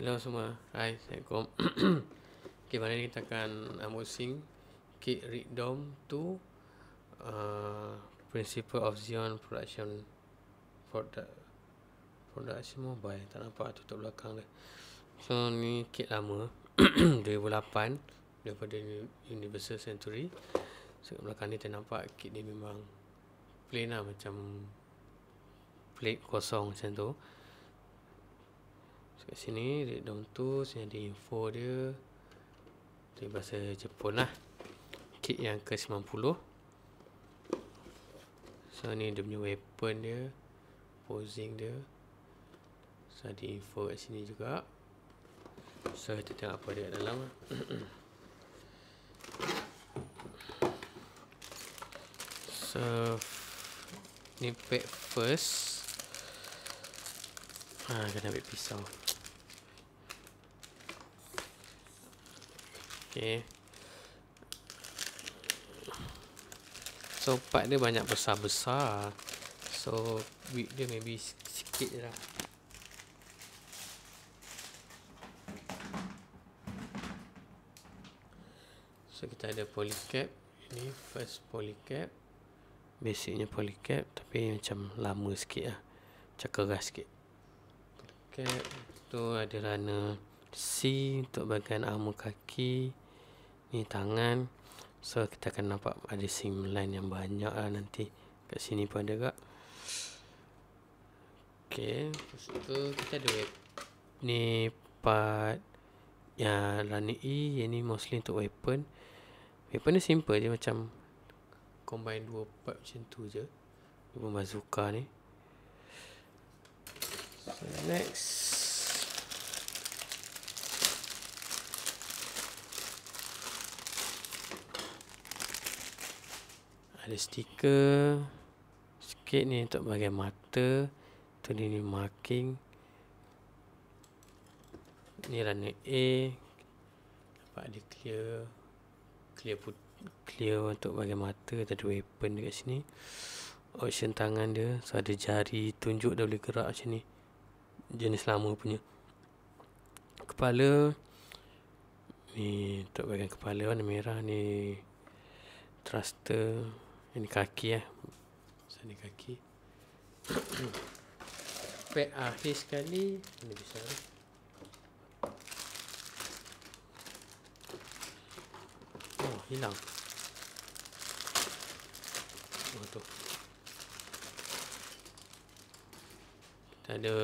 Hello semua. Hai, Assalamualaikum. okay, mana kita akan unboxing kit Rig Dom 2 uh, Principle of Zion Production Product Production Mobile. Tak nampak tutup belakang dia. So, ni kit lama. 2008 daripada Universal Century. So, belakang ni tak nampak kit ni memang plain lah macam plate kosong macam tu kat sini read down tu sini ada info dia dari bahasa Jepun lah kit yang ke 90 so ni dia punya weapon dia posing dia so ada info kat sini juga so kita tengok apa dia kat dalam so ni pack first Ah, kena ambil pisau. Okay. So part dia banyak besar-besar. So width dia maybe sikit je lah. So kita ada polycap. Ini first polycap. Basicnya polycap tapi macam lama sikit lah. Macam keras sikit. Polycap. Tu ada runner C untuk bahagian armor kaki ni tangan so kita akan nampak ada seam line yang banyak lah nanti kat sini pun ada kak ok lepas tu kita ada web ni part yang lana E yang ni mostly untuk weapon weapon ni simple je macam combine dua part macam tu je dua bazooka ni so next ada stiker sikit ni untuk bahagian mata tu ni marking ni rana A nampak ada clear clear put clear untuk bahagian mata atau ada weapon dekat sini option tangan dia so ada jari tunjuk dah boleh gerak macam ni jenis lama punya kepala ni untuk bahagian kepala warna merah ni truster ini kaki ya, eh. Saya ni kaki. Hmm. Pek akhir sekali. Ini besar. Eh. Oh, hilang. Oh, tu. Kita ada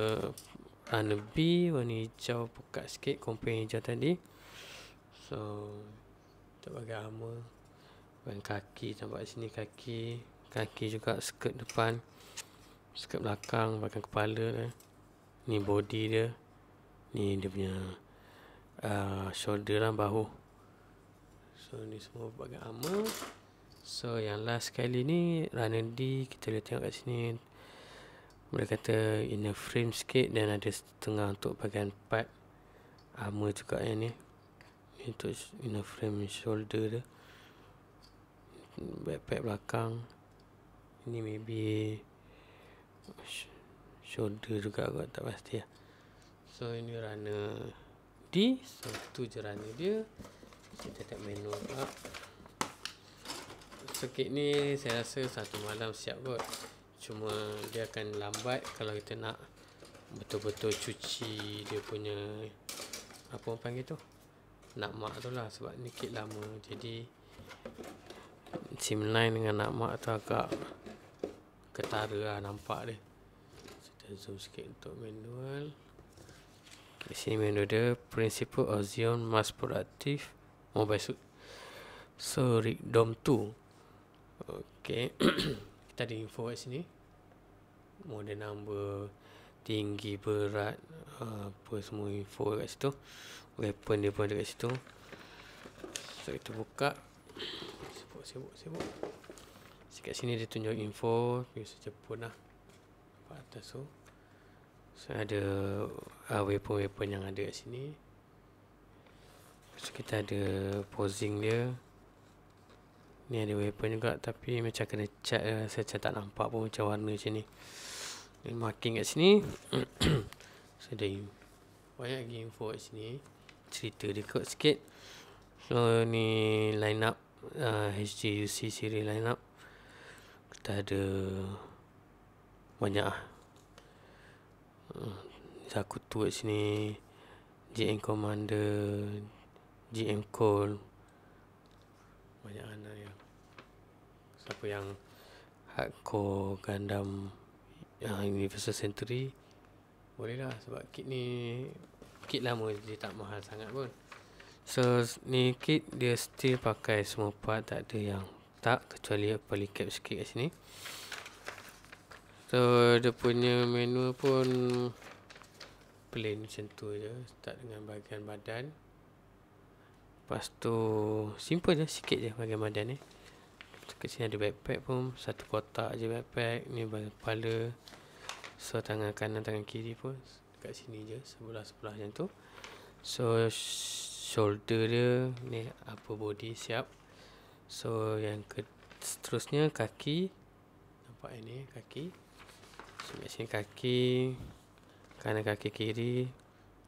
runner B. Warna hijau pekat sikit. Komplain hijau tadi. So, kita bagi armor dan kaki nampak sini kaki kaki juga skirt depan skirt belakang bahkan kepala ni body dia ni dia punya uh, shoulder lah bahu so ni semua bagian armor so yang last kali ni runner D kita boleh tengok kat sini mereka kata inner frame sikit dan ada setengah untuk bagian part armor juga yang ni ni untuk inner frame shoulder dia backpack belakang ini maybe shoulder juga kot tak pasti lah so ini rana D so tu je runner dia kita tak menu pula sikit ni saya rasa satu malam siap kot cuma dia akan lambat kalau kita nak betul-betul cuci dia punya apa orang panggil tu nak mak tu lah sebab ni kit lama jadi Sim 9 dengan anak mak tu agak ketara lah nampak dia kita zoom sikit untuk manual di sini menu dia principle of Xeon mass productive mobile suit so rig dom tu. ok kita ada info kat sini model number tinggi berat apa semua info kat situ weapon dia pun ada kat situ so kita buka sibuk sibuk si sini dia tunjuk info biasa jepun lah nampak atas tu so ada uh, weapon-weapon yang ada kat sini so kita ada posing dia ni ada weapon juga tapi macam kena cat lah eh, saya macam tak nampak pun macam warna macam ni dan marking kat sini so ada banyak lagi info kat sini cerita dia kot sikit so ni line up uh, ah, HGUC siri line kita ada banyak ah. Uh, ah, Zaku tuat sini GM Commander GM Call banyak anak yang siapa yang hardcore Gundam uh, Universal Century bolehlah sebab kit ni kit lama dia tak mahal sangat pun So ni kit dia still pakai semua part tak ada yang tak kecuali polycap sikit kat sini. So dia punya menu pun plain macam tu je start dengan bahagian badan. Lepas tu simple je sikit je bahagian badan ni. Eh. Kat sini ada backpack pun satu kotak je backpack ni bahagian kepala. So tangan kanan tangan kiri pun kat sini je sebelah-sebelah macam tu. So shoulder dia ni apa body siap so yang ke seterusnya kaki nampak ini kaki so kat sini kaki kanan kaki kiri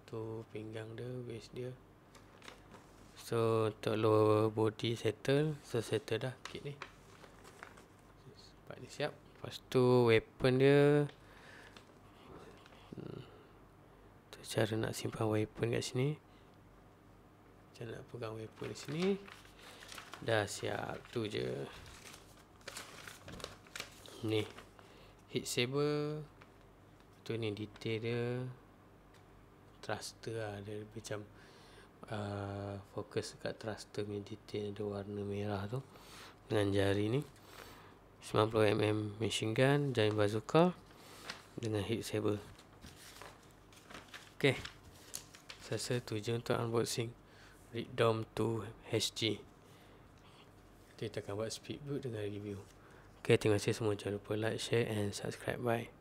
tu pinggang dia waist dia so untuk lower body settle so settle dah kit ni nampak ni siap lepas tu weapon dia hmm. tu cara nak simpan weapon kat sini macam nak pegang wafer di sini Dah siap tu je Ni Heat saber Tu ni detail dia Thruster lah Dia macam uh, Fokus kat thruster ni detail Ada warna merah tu Dengan jari ni 90mm machine gun Giant bazooka Dengan heat saber Okay Selesai tu je untuk unboxing readdom to hg kita akan buat speed boot dengan review Okay, terima kasih semua jangan lupa like share and subscribe bye